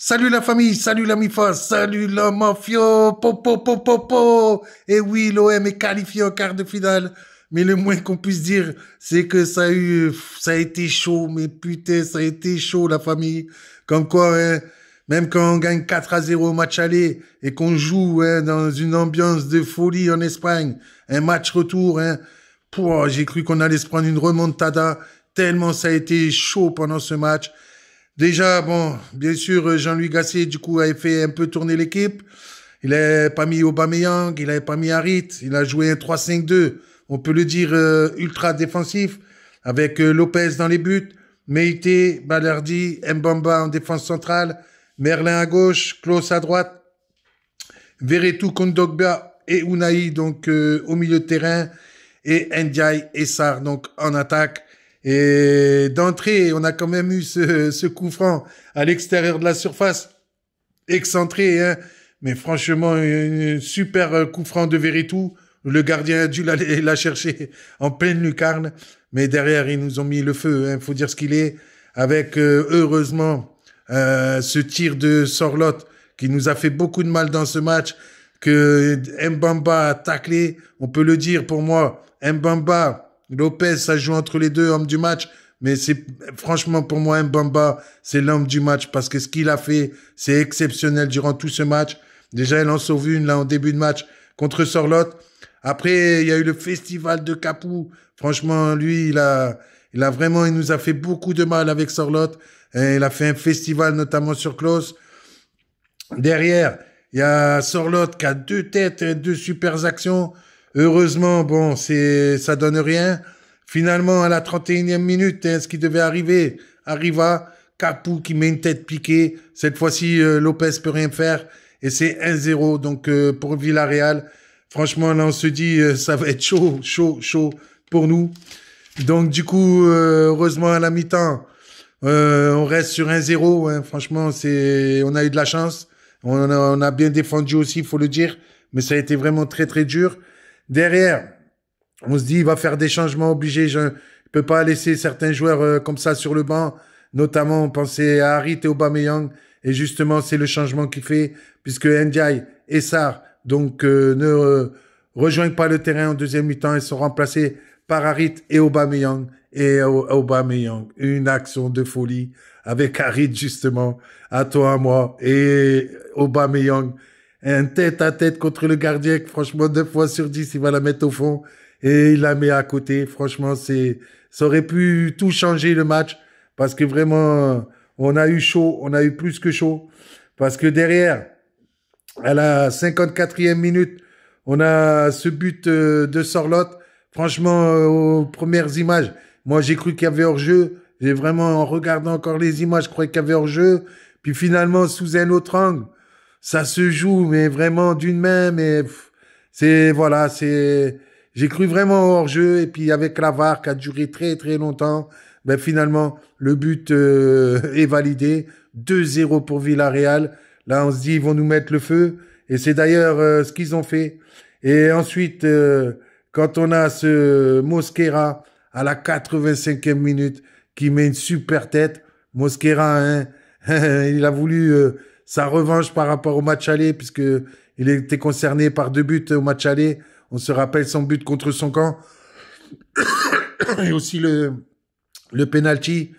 Salut la famille, salut la MIFA, salut la mafia, po po Et eh oui, l'OM est qualifié en quart de finale. Mais le moins qu'on puisse dire, c'est que ça a eu, ça a été chaud, mais putain, ça a été chaud, la famille. Comme quoi, hein, même quand on gagne 4 à 0 au match aller et qu'on joue hein, dans une ambiance de folie en Espagne, un match retour, hein. j'ai cru qu'on allait se prendre une remontada, tellement ça a été chaud pendant ce match. Déjà, bon, bien sûr, Jean-Louis Gasset, du coup, avait fait un peu tourner l'équipe. Il n'avait pas mis Aubameyang, il n'avait pas mis Harit. Il a joué un 3-5-2, on peut le dire euh, ultra défensif, avec euh, Lopez dans les buts, Meite, Balardi, Mbamba en défense centrale, Merlin à gauche, Klaus à droite, Veretou, Kondogba et Unai donc euh, au milieu de terrain, et Ndiaye et Sar donc en attaque. Et d'entrée, on a quand même eu ce, ce coup franc à l'extérieur de la surface, excentré, hein. Mais franchement, un super coup franc de Veretout. Le gardien a dû la, la, chercher en pleine lucarne. Mais derrière, ils nous ont mis le feu. Il hein. faut dire ce qu'il est. Avec, euh, heureusement, euh, ce tir de Sorlotte qui nous a fait beaucoup de mal dans ce match. Que Mbamba a taclé. On peut le dire pour moi. Mbamba, Lopez, ça joue entre les deux hommes du match. Mais c'est franchement pour moi Mbamba, c'est l'homme du match parce que ce qu'il a fait, c'est exceptionnel durant tout ce match. Déjà, il en sauve une là en début de match contre Sorlotte. Après, il y a eu le festival de Capou. Franchement, lui, il a, il a vraiment, il nous a fait beaucoup de mal avec Sorlotte. il a fait un festival notamment sur Klaus. Derrière, il y a Sorlotte qui a deux têtes, et deux super actions. Heureusement, bon, c'est, ça donne rien. Finalement, à la 31e minute, hein, ce qui devait arriver arriva. Capou qui met une tête piquée. Cette fois-ci, Lopez euh, Lopez peut rien faire. Et c'est 1-0 donc euh, pour Villarreal. Franchement, là, on se dit, euh, ça va être chaud, chaud, chaud pour nous. Donc, du coup, heureusement, à la mi-temps, on reste sur 1-0. Hein. Franchement, c'est, on a eu de la chance. On on a bien défendu aussi, il faut le dire. Mais ça a été vraiment très, très dur. Derrière, on se dit, il va faire des changements obligés. Je ne peux pas laisser certains joueurs euh, comme ça sur le banc. Notamment, on pensait à Harit et Aubameyang. Et justement, c'est le changement qu'il fait, puisque Ndiaye et Sar donc, euh, ne euh, rejoignent pas le terrain en deuxième mi-temps. Ils sont remplacés par Harit et Aubameyang. Et Aubameyang, une action de folie avec Harit, justement, à toi, à moi, et Aubameyang un tête à tête contre le gardien, franchement, deux fois sur dix, il va la mettre au fond et il la met à côté. Franchement, c'est, ça aurait pu tout changer le match parce que vraiment, on a eu chaud, on a eu plus que chaud parce que derrière, à la 54e minute, on a ce but euh, de Sorlotte. Franchement, euh, aux premières images, moi j'ai cru qu'il y avait hors-jeu. J'ai vraiment, en regardant encore les images, je croyais qu'il y avait hors-jeu. Puis finalement, sous un autre angle, ça se joue, mais vraiment d'une main, mais c'est, voilà, c'est, j'ai cru vraiment hors jeu, et puis avec la VAR qui a duré très très longtemps, Mais ben, finalement, le but euh, est validé, 2-0 pour Villarreal, là on se dit, ils vont nous mettre le feu, et c'est d'ailleurs euh, ce qu'ils ont fait. Et ensuite, euh, quand on a ce Mosquera à la 85e minute qui met une super tête, Mosquera, hein, il a voulu sa revanche par rapport au match aller, puisque il était concerné par deux buts au match aller. On se rappelle son but contre son camp. Et aussi le, le penalty.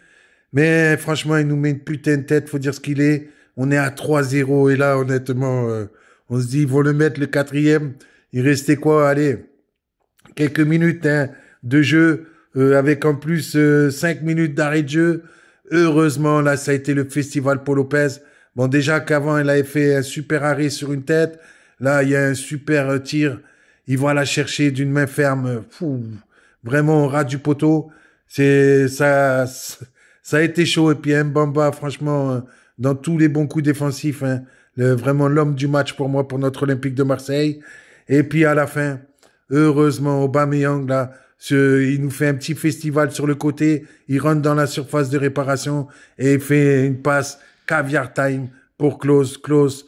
Mais franchement, il nous met une putain de tête, faut dire ce qu'il est. On est à 3-0 et là, honnêtement, euh, on se dit, ils vont le mettre le quatrième. Il restait quoi Allez, quelques minutes hein, de jeu euh, avec en plus euh, cinq minutes d'arrêt de jeu. Heureusement, là, ça a été le festival Paul Lopez. Bon, déjà qu'avant, il avait fait un super arrêt sur une tête. Là, il y a un super euh, tir. Il va la chercher d'une main ferme. Fou, vraiment au ras du poteau. C'est ça, ça a été chaud. Et puis Mbamba, hein, franchement, euh, dans tous les bons coups défensifs, hein, vraiment l'homme du match pour moi pour notre Olympique de Marseille. Et puis à la fin, heureusement, Aubameyang là, il nous fait un petit festival sur le côté. Il rentre dans la surface de réparation et il fait une passe Caviar Time pour Close, Klaus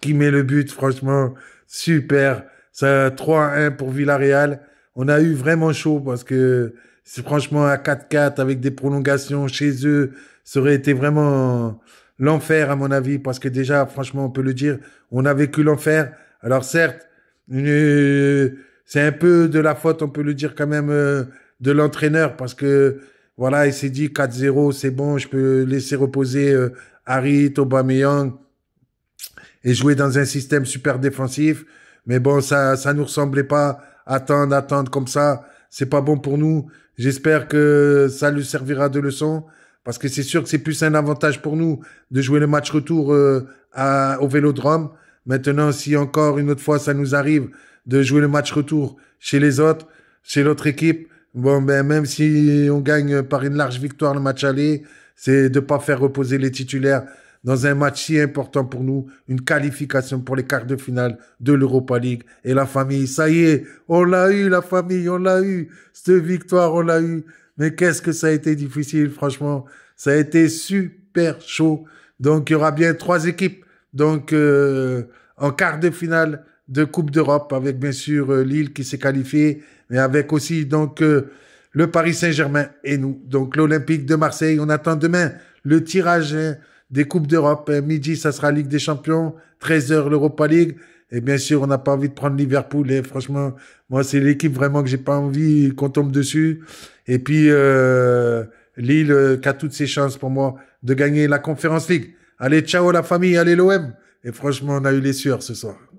qui met le but, franchement, super. 3-1 pour Villarreal. On a eu vraiment chaud parce que franchement à 4-4 avec des prolongations chez eux, ça aurait été vraiment l'enfer à mon avis parce que déjà franchement on peut le dire, on a vécu l'enfer. Alors certes, c'est un peu de la faute, on peut le dire quand même euh, de l'entraîneur parce que voilà, il s'est dit 4-0, c'est bon, je peux laisser reposer euh, Harry, Aubameyang, et jouer dans un système super défensif. Mais bon, ça, ça nous ressemblait pas. Attendre, attendre comme ça, c'est pas bon pour nous. J'espère que ça lui servira de leçon, parce que c'est sûr que c'est plus un avantage pour nous de jouer le match retour euh, au Vélodrome. Maintenant, si encore une autre fois ça nous arrive de jouer le match retour chez les autres, chez l'autre équipe, bon ben même si on gagne par une large victoire le match aller, c'est de ne pas faire reposer les titulaires dans un match si important pour nous, une qualification pour les quarts de finale de l'Europa League et la famille. Ça y est, on l'a eu, la famille, on l'a eu. Cette victoire, on l'a eu. Mais qu'est-ce que ça a été difficile, franchement. Ça a été super chaud. Donc, il y aura bien trois équipes. Donc, euh, en quart de finale de Coupe d'Europe, avec bien sûr euh, Lille qui s'est qualifiée, mais avec aussi donc euh, le Paris Saint-Germain et nous. Donc l'Olympique de Marseille, on attend demain le tirage hein, des Coupes d'Europe. Euh, midi, ça sera Ligue des Champions, 13h l'Europa League. Et bien sûr, on n'a pas envie de prendre Liverpool. Et franchement, moi, c'est l'équipe vraiment que j'ai pas envie qu'on tombe dessus. Et puis, euh, Lille euh, qui a toutes ses chances pour moi de gagner la Conférence League. Allez, ciao la famille, allez l'OM. Et franchement, on a eu les sueurs ce soir.